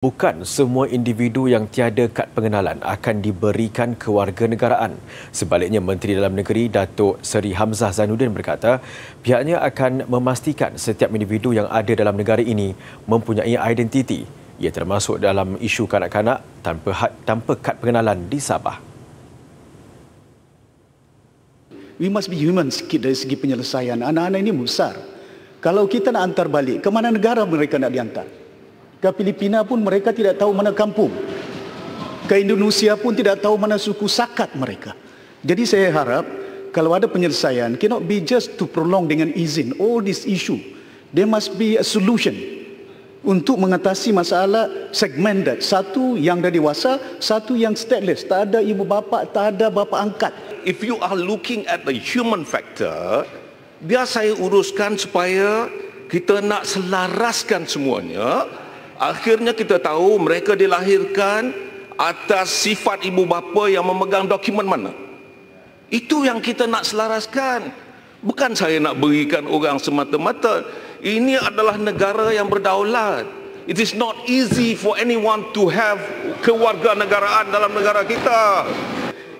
Bukan semua individu yang tiada kad pengenalan akan diberikan kewarganegaraan. Sebaliknya, Menteri Dalam Negeri Datuk Seri Hamzah Zainuddin berkata, pihaknya akan memastikan setiap individu yang ada dalam negara ini mempunyai identiti. Ia termasuk dalam isu kanak-kanak tanpa hak tanpa kad pengenalan di Sabah. We must be human sikit dari segi penyelesaian. Anak-anak ini besar. Kalau kita nak antar balik, ke mana negara mereka nak diantar? ke Filipina pun mereka tidak tahu mana kampung. Ke Indonesia pun tidak tahu mana suku sakat mereka. Jadi saya harap kalau ada penyelesaian, cannot be just to prolong dengan izin all this issue. There must be a solution untuk mengatasi masalah segmented. Satu yang dah dewasa, satu yang stateless. Tak ada ibu bapa, tak ada bapa angkat. If you are looking at the human factor, biar saya uruskan supaya kita nak selaraskan semuanya akhirnya kita tahu mereka dilahirkan atas sifat ibu bapa yang memegang dokumen mana. Itu yang kita nak selaraskan. Bukan saya nak berikan orang semata-mata. Ini adalah negara yang berdaulat. It is not easy for anyone to have kewarganegaraan dalam negara kita.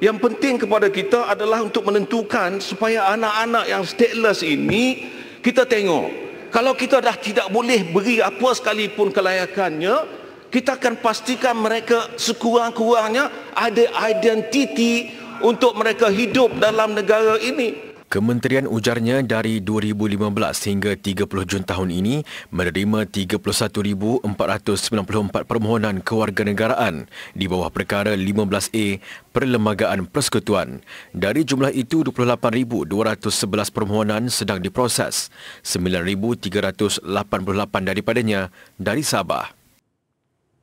Yang penting kepada kita adalah untuk menentukan supaya anak-anak yang stateless ini kita tengok kalau kita dah tidak boleh beri apa sekalipun kelayakannya kita akan pastikan mereka sekurang-kurangnya ada identiti untuk mereka hidup dalam negara ini Kementerian ujarnya dari 2015 hingga 30 Jun tahun ini menerima 31,494 permohonan kewarganegaraan di bawah perkara 15A Perlembagaan Persekutuan. Dari jumlah itu, 28,211 permohonan sedang diproses, 9,388 daripadanya dari Sabah.